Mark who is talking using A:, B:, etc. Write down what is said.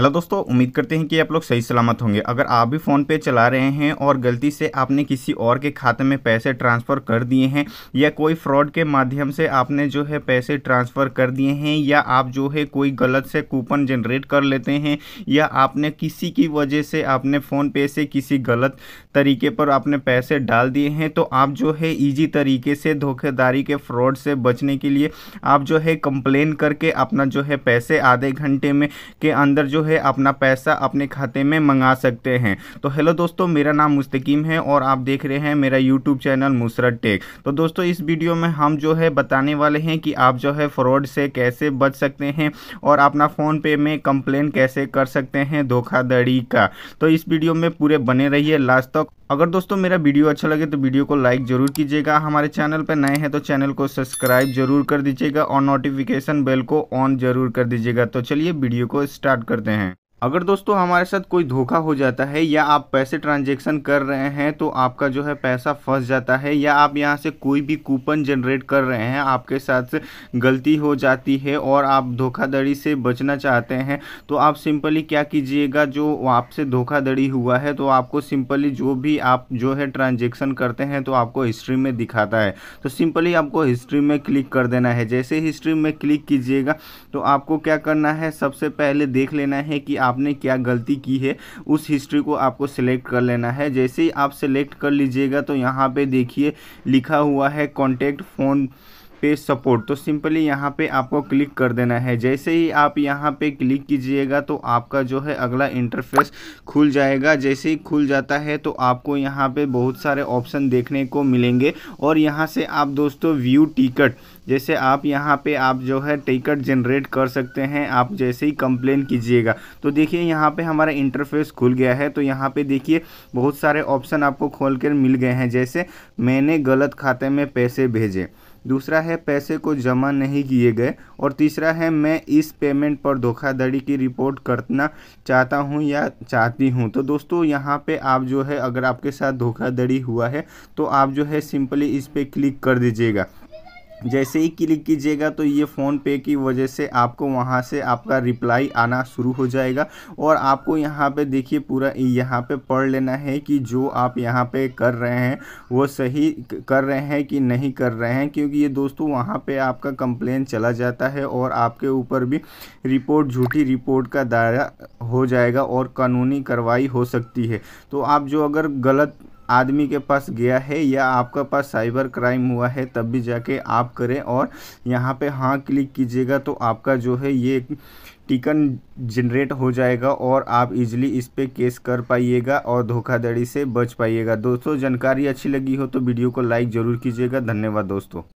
A: hello दोस्तों उम्मीद करते हैं कि आप लोग सही सलामत होंगे अगर आप भी फ़ोन पे चला रहे हैं और गलती से आपने किसी और के खाते में पैसे ट्रांसफ़र कर दिए हैं या कोई फ्रॉड के माध्यम से आपने जो है पैसे ट्रांसफ़र कर दिए हैं या आप जो है कोई गलत से कूपन जनरेट कर लेते हैं या आपने किसी की वजह से आपने फ़ोन पे से किसी गलत तरीके पर आपने पैसे डाल दिए हैं तो आप जो है ईजी तरीके से धोखेदारी के फ्रॉड से बचने के लिए आप जो है कंप्लेन करके अपना जो है पैसे आधे घंटे में के अंदर जो है है अपना पैसा अपने खाते में मंगा सकते हैं तो हेलो दोस्तों मेरा नाम मुस्तकीम है और आप देख रहे हैं मेरा यूट्यूब चैनल मुसरत टेक तो दोस्तों इस वीडियो में हम जो है बताने वाले हैं कि आप जो है फ्रॉड से कैसे बच सकते हैं और अपना फ़ोन पे में कंप्लेन कैसे कर सकते हैं धोखाधड़ी का तो इस वीडियो में पूरे बने रहिए लास्ट तक अगर दोस्तों मेरा वीडियो अच्छा लगे तो वीडियो को लाइक ज़रूर कीजिएगा हमारे चैनल पर नए हैं तो चैनल को सब्सक्राइब जरूर कर दीजिएगा और नोटिफिकेशन बेल को ऑन जरूर कर दीजिएगा तो चलिए वीडियो को स्टार्ट करते हैं अगर दोस्तों हमारे साथ कोई धोखा हो जाता है या आप पैसे ट्रांजेक्शन कर रहे हैं तो आपका जो है पैसा फंस जाता है या आप यहाँ से कोई भी कूपन जनरेट कर रहे हैं आपके साथ गलती हो जाती है और आप धोखाधड़ी से बचना चाहते हैं तो आप सिंपली क्या कीजिएगा जो आपसे धोखाधड़ी हुआ है तो आपको सिंपली जो भी आप जो है ट्रांजेक्शन करते हैं तो आपको हिस्ट्री में दिखाता है तो सिंपली आपको हिस्ट्री में क्लिक कर देना है जैसे हिस्ट्री में क्लिक कीजिएगा तो आपको क्या करना है सबसे पहले देख लेना है कि आप आपने क्या गलती की है उस हिस्ट्री को आपको सिलेक्ट कर लेना है जैसे ही आप सिलेक्ट कर लीजिएगा तो यहाँ पे देखिए लिखा हुआ है कॉन्टेक्ट फ़ोन पेज सपोर्ट तो सिंपली यहाँ पे आपको क्लिक कर देना है जैसे ही आप यहाँ पे क्लिक कीजिएगा तो आपका जो है अगला इंटरफेस खुल जाएगा जैसे ही खुल जाता है तो आपको यहाँ पे बहुत सारे ऑप्शन देखने को मिलेंगे और यहाँ से आप दोस्तों व्यू टिकट जैसे आप यहाँ पे आप जो है टिकट जनरेट कर सकते हैं आप जैसे ही कंप्लेन कीजिएगा तो देखिए यहाँ पे हमारा इंटरफेस खुल गया है तो यहाँ पे देखिए बहुत सारे ऑप्शन आपको खोल कर मिल गए हैं जैसे मैंने गलत खाते में पैसे भेजे दूसरा है पैसे को जमा नहीं किए गए और तीसरा है मैं इस पेमेंट पर धोखाधड़ी की रिपोर्ट करना चाहता हूँ या चाहती हूँ तो दोस्तों यहाँ पे आप जो है अगर आपके साथ धोखाधड़ी हुआ है तो आप जो है सिंपली इस पर क्लिक कर दीजिएगा जैसे ही क्लिक कीजिएगा तो ये फ़ोन पे की वजह से आपको वहाँ से आपका रिप्लाई आना शुरू हो जाएगा और आपको यहाँ पे देखिए पूरा यहाँ पे पढ़ लेना है कि जो आप यहाँ पे कर रहे हैं वो सही कर रहे हैं कि नहीं कर रहे हैं क्योंकि ये दोस्तों वहाँ पे आपका कंप्लेन चला जाता है और आपके ऊपर भी रिपोर्ट झूठी रिपोर्ट का दायरा हो जाएगा और कानूनी कार्रवाई हो सकती है तो आप जो अगर गलत आदमी के पास गया है या आपका पास साइबर क्राइम हुआ है तब भी जाके आप करें और यहाँ पे हाँ क्लिक कीजिएगा तो आपका जो है ये टिकन जनरेट हो जाएगा और आप इजीली इस पर केस कर पाइएगा और धोखाधड़ी से बच पाइएगा दोस्तों जानकारी अच्छी लगी हो तो वीडियो को लाइक ज़रूर कीजिएगा धन्यवाद दोस्तों